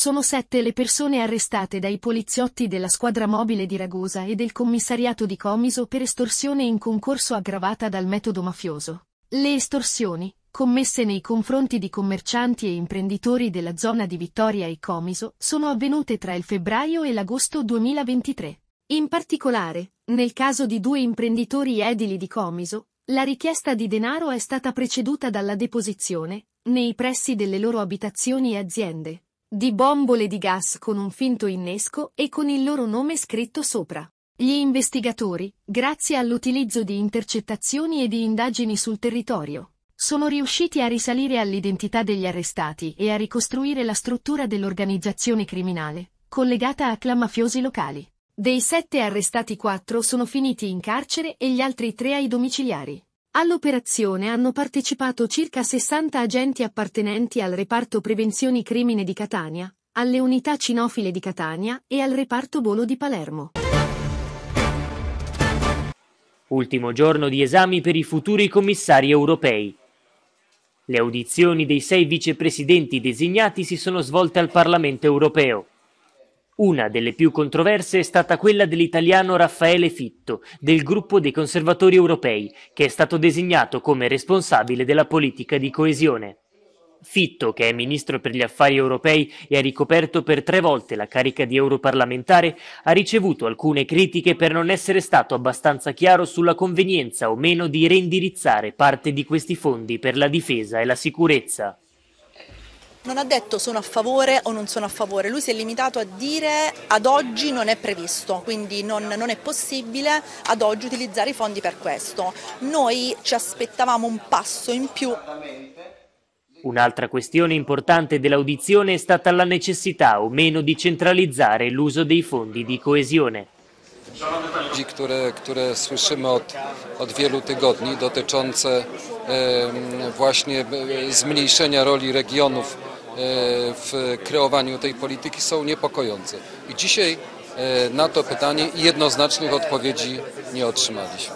Sono sette le persone arrestate dai poliziotti della squadra mobile di Ragusa e del commissariato di Comiso per estorsione in concorso aggravata dal metodo mafioso. Le estorsioni, commesse nei confronti di commercianti e imprenditori della zona di Vittoria e Comiso, sono avvenute tra il febbraio e l'agosto 2023. In particolare, nel caso di due imprenditori edili di Comiso, la richiesta di denaro è stata preceduta dalla deposizione, nei pressi delle loro abitazioni e aziende, di bombole di gas con un finto innesco e con il loro nome scritto sopra. Gli investigatori, grazie all'utilizzo di intercettazioni e di indagini sul territorio, sono riusciti a risalire all'identità degli arrestati e a ricostruire la struttura dell'organizzazione criminale, collegata a clamafiosi locali. Dei sette arrestati quattro sono finiti in carcere e gli altri tre ai domiciliari. All'operazione hanno partecipato circa 60 agenti appartenenti al reparto prevenzioni crimine di Catania, alle unità cinofile di Catania e al reparto Bolo di Palermo. Ultimo giorno di esami per i futuri commissari europei. Le audizioni dei sei vicepresidenti designati si sono svolte al Parlamento europeo. Una delle più controverse è stata quella dell'italiano Raffaele Fitto, del gruppo dei conservatori europei, che è stato designato come responsabile della politica di coesione. Fitto, che è ministro per gli affari europei e ha ricoperto per tre volte la carica di europarlamentare, ha ricevuto alcune critiche per non essere stato abbastanza chiaro sulla convenienza o meno di reindirizzare parte di questi fondi per la difesa e la sicurezza. Non ha detto sono a favore o non sono a favore, lui si è limitato a dire ad oggi non è previsto, quindi non, non è possibile ad oggi utilizzare i fondi per questo. Noi ci aspettavamo un passo in più. Un'altra questione importante dell'audizione è stata la necessità o meno di centralizzare l'uso dei fondi di coesione. Ci, które, które słyszymy od, od wielu tygodni dotyczące e, właśnie zmniejszenia roli regionów w kreowaniu tej polityki są niepokojące. I dzisiaj na to pytanie jednoznacznych odpowiedzi nie otrzymaliśmy.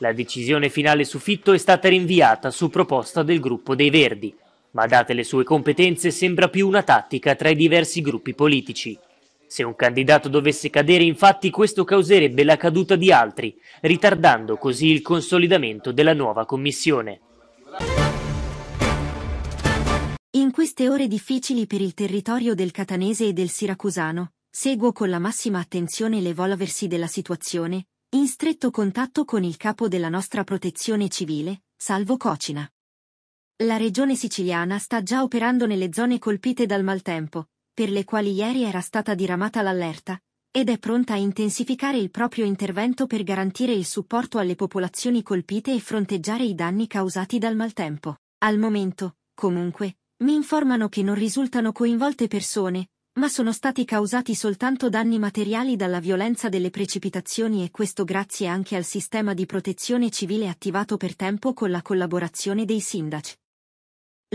La decisione finale su Fitto è stata rinviata su proposta del gruppo dei Verdi, ma date le sue competenze sembra più una tattica tra i diversi gruppi politici. Se un candidato dovesse cadere, infatti, questo causerebbe la caduta di altri, ritardando così il consolidamento della nuova commissione. In queste ore difficili per il territorio del catanese e del siracusano, seguo con la massima attenzione l'evolversi della situazione, in stretto contatto con il capo della nostra protezione civile, Salvo Cocina. La regione siciliana sta già operando nelle zone colpite dal maltempo, per le quali ieri era stata diramata l'allerta, ed è pronta a intensificare il proprio intervento per garantire il supporto alle popolazioni colpite e fronteggiare i danni causati dal maltempo. Al momento, comunque, mi informano che non risultano coinvolte persone, ma sono stati causati soltanto danni materiali dalla violenza delle precipitazioni e questo grazie anche al sistema di protezione civile attivato per tempo con la collaborazione dei sindaci.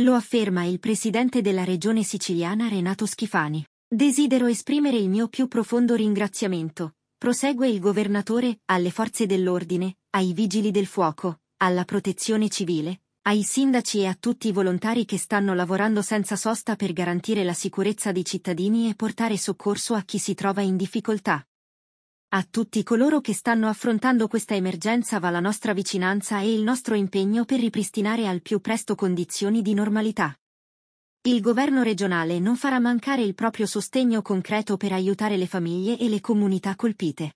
Lo afferma il presidente della regione siciliana Renato Schifani. Desidero esprimere il mio più profondo ringraziamento, prosegue il governatore, alle forze dell'ordine, ai vigili del fuoco, alla protezione civile, ai sindaci e a tutti i volontari che stanno lavorando senza sosta per garantire la sicurezza dei cittadini e portare soccorso a chi si trova in difficoltà. A tutti coloro che stanno affrontando questa emergenza va la nostra vicinanza e il nostro impegno per ripristinare al più presto condizioni di normalità. Il governo regionale non farà mancare il proprio sostegno concreto per aiutare le famiglie e le comunità colpite.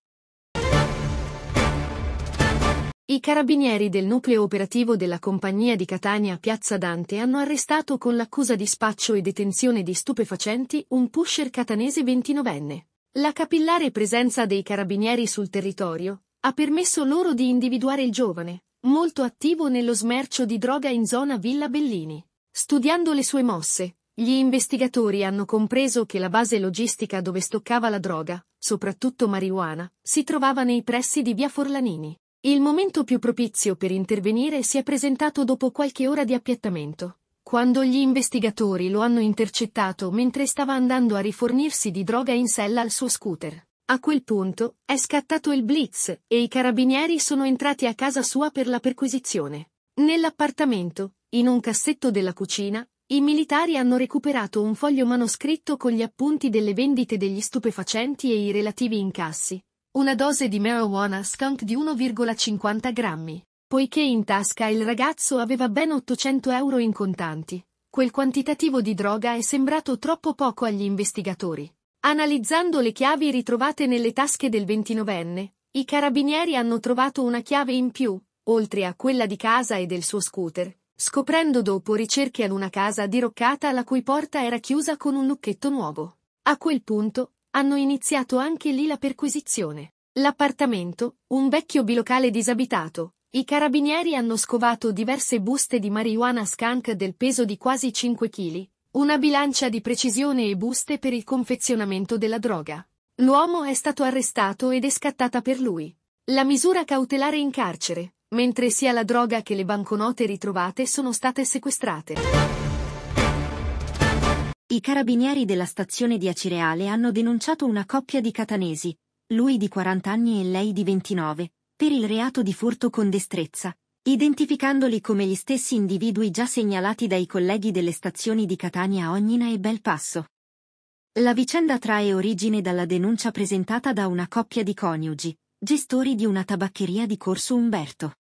I carabinieri del nucleo operativo della compagnia di Catania Piazza Dante hanno arrestato con l'accusa di spaccio e detenzione di stupefacenti un pusher catanese 29enne. La capillare presenza dei carabinieri sul territorio ha permesso loro di individuare il giovane, molto attivo nello smercio di droga in zona Villa Bellini. Studiando le sue mosse, gli investigatori hanno compreso che la base logistica dove stoccava la droga, soprattutto marijuana, si trovava nei pressi di via Forlanini. Il momento più propizio per intervenire si è presentato dopo qualche ora di appiattamento, quando gli investigatori lo hanno intercettato mentre stava andando a rifornirsi di droga in sella al suo scooter. A quel punto è scattato il blitz e i carabinieri sono entrati a casa sua per la perquisizione. Nell'appartamento, in un cassetto della cucina, i militari hanno recuperato un foglio manoscritto con gli appunti delle vendite degli stupefacenti e i relativi incassi, una dose di marijuana skunk di 1,50 grammi. Poiché in tasca il ragazzo aveva ben 800 euro in contanti, quel quantitativo di droga è sembrato troppo poco agli investigatori. Analizzando le chiavi ritrovate nelle tasche del ventinovenne, i carabinieri hanno trovato una chiave in più, oltre a quella di casa e del suo scooter, scoprendo dopo ricerche ad una casa diroccata la cui porta era chiusa con un lucchetto nuovo. A quel punto, hanno iniziato anche lì la perquisizione. L'appartamento, un vecchio bilocale disabitato, i carabinieri hanno scovato diverse buste di marijuana skunk del peso di quasi 5 kg, una bilancia di precisione e buste per il confezionamento della droga. L'uomo è stato arrestato ed è scattata per lui. La misura cautelare in carcere, mentre sia la droga che le banconote ritrovate sono state sequestrate. I carabinieri della stazione di Acireale hanno denunciato una coppia di catanesi, lui di 40 anni e lei di 29, per il reato di furto con destrezza, identificandoli come gli stessi individui già segnalati dai colleghi delle stazioni di Catania Ognina e Belpasso. La vicenda trae origine dalla denuncia presentata da una coppia di coniugi, gestori di una tabaccheria di Corso Umberto.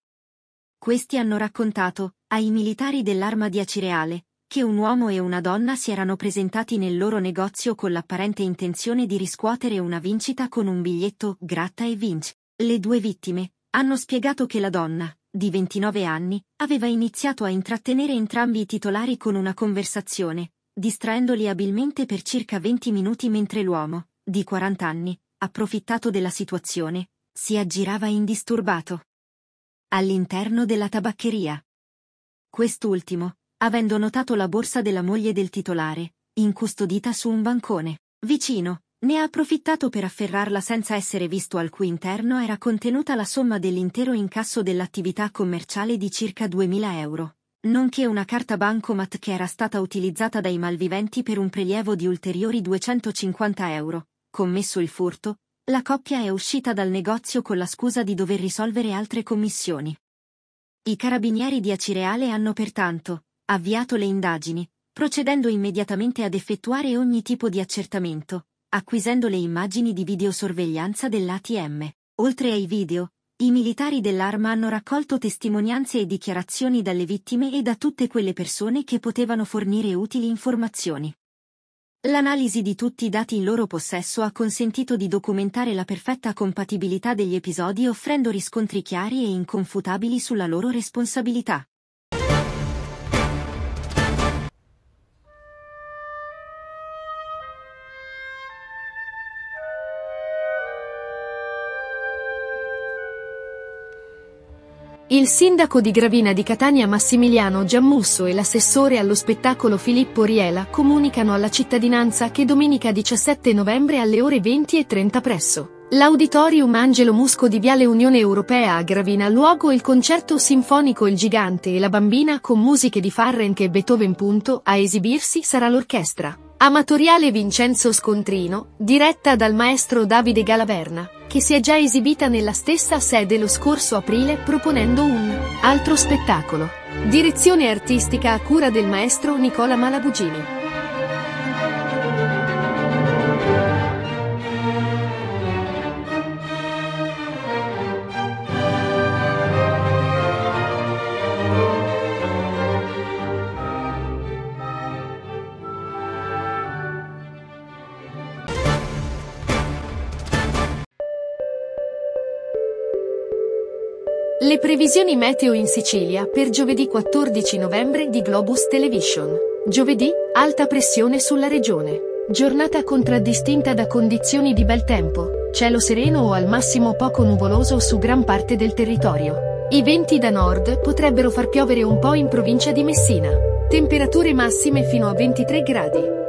Questi hanno raccontato, ai militari dell'arma di Acireale, che un uomo e una donna si erano presentati nel loro negozio con l'apparente intenzione di riscuotere una vincita con un biglietto gratta e vinci. Le due vittime hanno spiegato che la donna, di 29 anni, aveva iniziato a intrattenere entrambi i titolari con una conversazione, distraendoli abilmente per circa 20 minuti mentre l'uomo, di 40 anni, approfittato della situazione, si aggirava indisturbato all'interno della tabaccheria. Quest'ultimo, avendo notato la borsa della moglie del titolare, incustodita su un bancone. Vicino, ne ha approfittato per afferrarla senza essere visto al cui interno era contenuta la somma dell'intero incasso dell'attività commerciale di circa 2.000 euro, nonché una carta bancomat che era stata utilizzata dai malviventi per un prelievo di ulteriori 250 euro. Commesso il furto, la coppia è uscita dal negozio con la scusa di dover risolvere altre commissioni. I carabinieri di Acireale hanno pertanto, avviato le indagini, procedendo immediatamente ad effettuare ogni tipo di accertamento, acquisendo le immagini di videosorveglianza dell'ATM. Oltre ai video, i militari dell'arma hanno raccolto testimonianze e dichiarazioni dalle vittime e da tutte quelle persone che potevano fornire utili informazioni. L'analisi di tutti i dati in loro possesso ha consentito di documentare la perfetta compatibilità degli episodi offrendo riscontri chiari e inconfutabili sulla loro responsabilità. Il sindaco di Gravina di Catania Massimiliano Giammusso e l'assessore allo spettacolo Filippo Riela comunicano alla cittadinanza che domenica 17 novembre alle ore 20.30 presso l'Auditorium Angelo Musco di Viale Unione Europea a Gravina luogo il concerto sinfonico Il Gigante e la Bambina con musiche di Farrenk e Beethoven. A esibirsi sarà l'orchestra amatoriale Vincenzo Scontrino, diretta dal maestro Davide Galaverna che si è già esibita nella stessa sede lo scorso aprile proponendo un altro spettacolo. Direzione artistica a cura del maestro Nicola Malabugini. Le previsioni meteo in Sicilia per giovedì 14 novembre di Globus Television. Giovedì, alta pressione sulla regione. Giornata contraddistinta da condizioni di bel tempo, cielo sereno o al massimo poco nuvoloso su gran parte del territorio. I venti da nord potrebbero far piovere un po' in provincia di Messina. Temperature massime fino a 23 gradi.